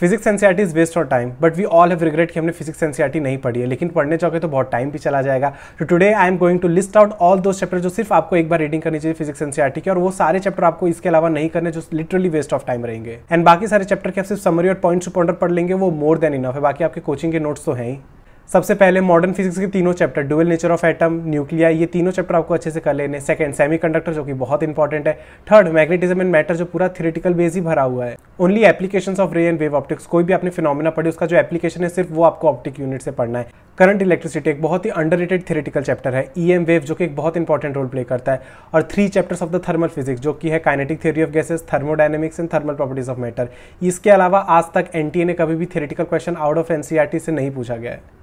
physics an is waste of time but we all have regret कि हमने physics NCERT नहीं पढ़ी है लेकिन पढ़ने चाहोगे तो बहुत टाइम भी चला जाएगा तो today I am going to list out all दो चैप्टर जो सिर्फ आपको एक बार रीडिंग करनी चाहिए फिजिक्स एन की और वो सारे चैप्टर आपको इसके अलावा नहीं करने जो लिटरली वेस्ट ऑफ टाइम रहेंगे एंड बाकी सारे चैप्टर के आप सिर्फ समरी और पॉइंट्स पॉइंट पढ़ लेंगे वो मोर देन इनफ है बाकी आपके कोचिंग के नोट्स तो हैं ही सबसे पहले मॉडर्न फिजिक्स के तीनों chapter dual nature of atom nuclei ये तीनों चैप्टर आपको अच्छे से कर लेने सेकंड सेमीकंडक्टर जो कि बहुत इंपॉर्टेंट है थर्ड मैग्नेटिज्म एंड मैटर जो पूरा थ्योरेटिकल बेस ही भरा हुआ है only application of ray and wave optics कोई भी आपने फिनोमिना पढ़ी उसका जो एप्लीकेशन है सिर्फ वो आपको ऑप्टिक यूनिट से पढ़ना है करंट इलेक्ट्रिसिटी एक बहुत ही रेटेड थ्योरेटिकल चैप्टर है ई एम वेव जो कि एक बहुत इंपॉर्टेंट रोल प्ले करता है और three chapters of the thermal physics जो कि है kinetic theory of gases thermodynamics and thermal properties of matter इसके अलावा आज तक एनटीए ने कभी भी theoretical question out of NCERT से नहीं पूछा गया है